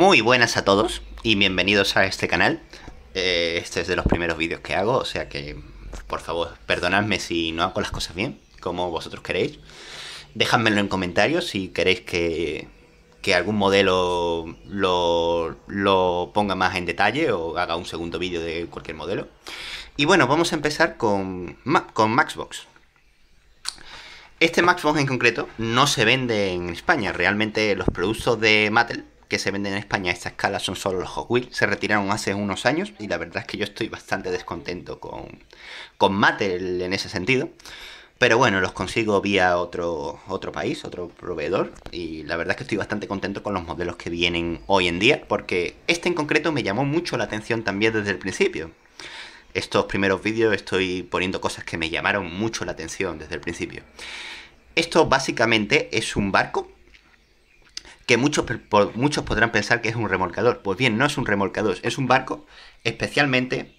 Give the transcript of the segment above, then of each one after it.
Muy buenas a todos y bienvenidos a este canal. Eh, este es de los primeros vídeos que hago, o sea que por favor perdonadme si no hago las cosas bien, como vosotros queréis. Dejadmelo en comentarios si queréis que, algún modelo lo, ponga más en detalle o haga un segundo vídeo de cualquier modelo. Y bueno, vamos a empezar con, con Maxbox. Este Maxbox en concreto no se vende en España. Realmente los productos de Mattel que se venden en España a esta escala son solo los Hot Wheels. Se retiraron hace unos años y la verdad es que yo estoy bastante descontento con, con Mattel en ese sentido. Pero bueno, los consigo vía otro, otro país, otro proveedor. Y la verdad es que estoy bastante contento con los modelos que vienen hoy en día, porque este en concreto me llamó mucho la atención también desde el principio. Estos primeros vídeos estoy poniendo cosas que me llamaron mucho la atención desde el principio. Esto básicamente es un barco que muchos, muchos podrán pensar que es un remolcador. Pues bien, no es un remolcador, es un barco especialmente,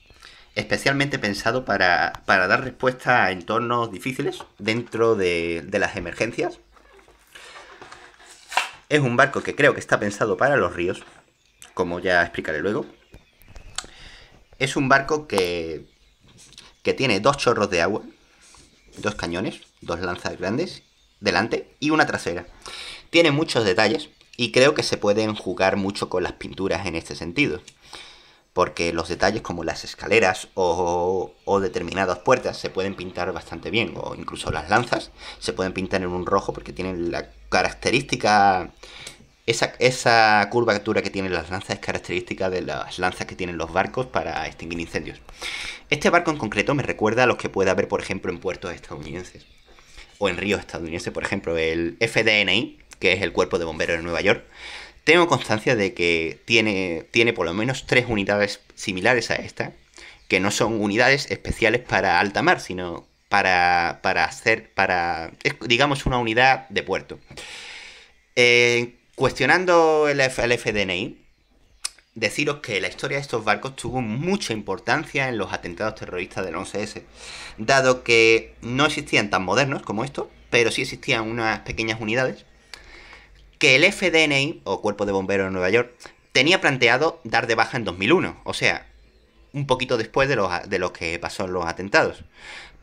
especialmente pensado para, para dar respuesta a entornos difíciles dentro de, de las emergencias. Es un barco que creo que está pensado para los ríos, como ya explicaré luego. Es un barco que, que tiene dos chorros de agua, dos cañones, dos lanzas grandes delante y una trasera. Tiene muchos detalles, y creo que se pueden jugar mucho con las pinturas en este sentido. Porque los detalles como las escaleras o, determinadas puertas se pueden pintar bastante bien. O incluso las lanzas se pueden pintar en un rojo porque tienen la característica... Esa, esa curvatura que tienen las lanzas es característica de las lanzas que tienen los barcos para extinguir incendios. Este barco en concreto me recuerda a los que puede haber, por ejemplo, en puertos estadounidenses. O en ríos estadounidenses, por ejemplo, el FDNI, que es el cuerpo de bomberos de Nueva York, tengo constancia de que tiene, tiene por lo menos tres unidades similares a esta, que no son unidades especiales para alta mar, sino para, hacer, para, digamos, una unidad de puerto. Eh, cuestionando el, el FDNI, deciros que la historia de estos barcos tuvo mucha importancia en los atentados terroristas del 11S, dado que no existían tan modernos como estos, pero sí existían unas pequeñas unidades que el FDNI, o Cuerpo de Bomberos de Nueva York, tenía planteado dar de baja en 2001, o sea, un poquito después de los, de que pasó los atentados.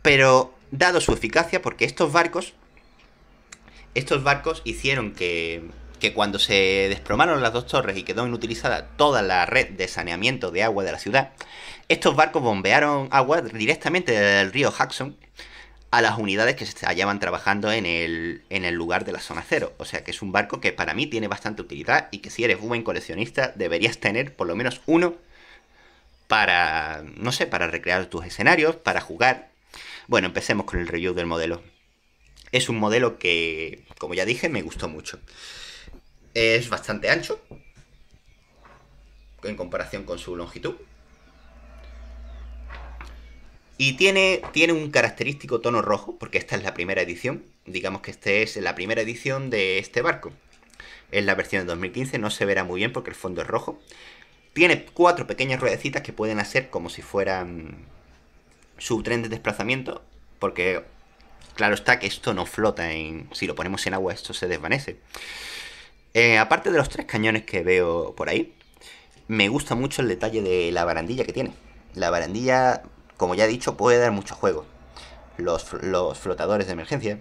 Pero dado su eficacia, porque estos barcos, estos barcos hicieron que, que cuando se desplomaron las dos torres y quedó inutilizada toda la red de saneamiento de agua de la ciudad, estos barcos bombearon agua directamente del río Hudson a las unidades que se hallaban trabajando en el, lugar de la zona cero. O sea que es un barco que para mí tiene bastante utilidad y que si eres un buen coleccionista deberías tener por lo menos uno para, no sé, para recrear tus escenarios, para jugar. Bueno, empecemos con el review del modelo. Es un modelo que, como ya dije, me gustó mucho. Es bastante ancho en comparación con su longitud. Y tiene, tiene un característico tono rojo, porque esta es la primera edición. Digamos que esta es la primera edición de este barco. Es la versión de 2015, no se verá muy bien porque el fondo es rojo. Tiene cuatro pequeñas ruedecitas que pueden hacer como si fueran subtren de desplazamiento, porque claro está que esto no flota, en, si lo ponemos en agua esto se desvanece. Eh, aparte de los tres cañones que veo por ahí, me gusta mucho el detalle de la barandilla que tiene. La barandilla como ya he dicho, puede dar mucho juego. Los, flotadores de emergencia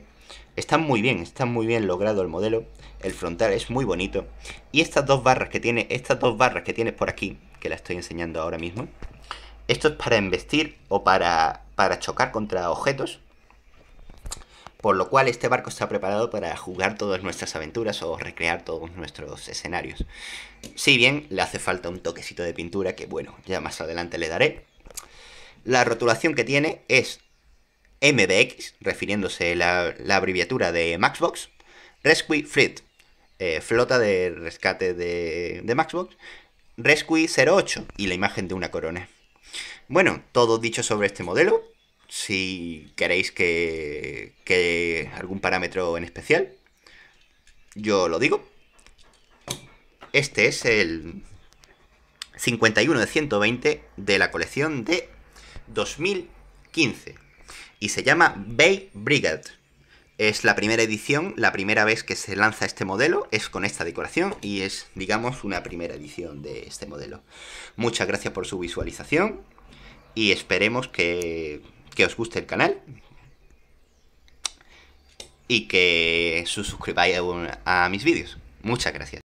están muy bien, están muy bien logrado el modelo. El frontal es muy bonito. Y estas dos barras que tiene, estas dos barras que tienes por aquí, que la estoy enseñando ahora mismo, esto es para investir o para, para chocar contra objetos. Por lo cual este barco está preparado para jugar todas nuestras aventuras o recrear todos nuestros escenarios. Si bien le hace falta un toquecito de pintura que bueno, ya más adelante le daré. La rotulación que tiene es MBX, refiriéndose a la, abreviatura de Maxbox, Rescue Fleet, eh, flota de rescate de, de Maxbox, Rescue 08 y la imagen de una corona. Bueno, todo dicho sobre este modelo. Si queréis que, que algún parámetro en especial, yo lo digo. Este es el 51 de 120 de la colección de 2015 y se llama Bay Brigade. Es la primera edición, la primera vez que se lanza este modelo, es con esta decoración y es, digamos, una primera edición de este modelo. Muchas gracias por su visualización y esperemos que, que os guste el canal y que suscribáis a mis vídeos. Muchas gracias.